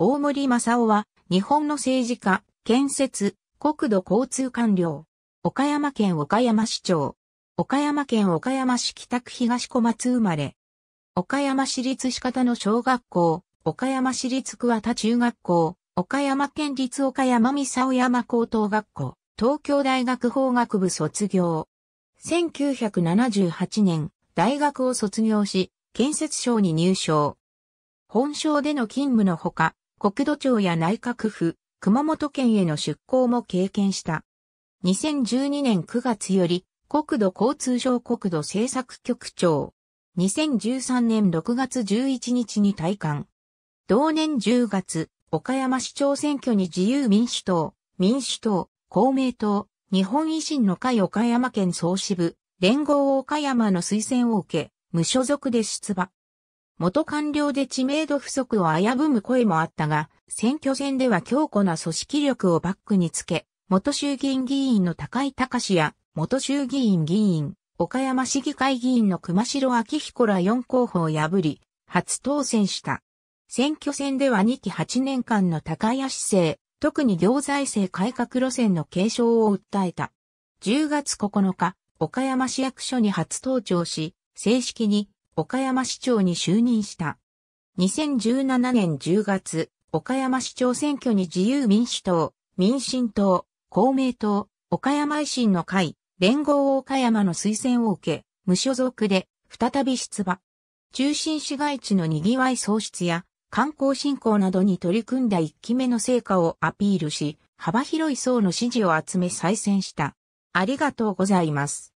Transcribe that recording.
大森正夫は、日本の政治家、建設、国土交通官僚、岡山県岡山市長、岡山県岡山市北区東小松生まれ、岡山市立四方の小学校、岡山市立桑田中学校、岡山県立岡山三沢山高等学校、東京大学法学部卒業。1978年、大学を卒業し、建設省に入省。本省での勤務のほか、国土庁や内閣府、熊本県への出向も経験した。2012年9月より、国土交通省国土政策局長。2013年6月11日に退官。同年10月、岡山市長選挙に自由民主党、民主党、公明党、日本維新の会岡山県総支部、連合岡山の推薦を受け、無所属で出馬。元官僚で知名度不足を危ぶむ声もあったが、選挙戦では強固な組織力をバックにつけ、元衆議院議員の高井隆や、元衆議院議員、岡山市議会議員の熊代昭彦ら4候補を破り、初当選した。選挙戦では2期8年間の高谷市政、特に行財政改革路線の継承を訴えた。10月9日、岡山市役所に初登庁し、正式に岡山市長に就任した。2017年10月、岡山市長選挙に自由民主党、民進党、公明党、岡山維新の会、連合岡山の推薦を受け、無所属で再び出馬。中心市街地の賑わい創出や観光振興などに取り組んだ一期目の成果をアピールし、幅広い層の支持を集め再選した。ありがとうございます。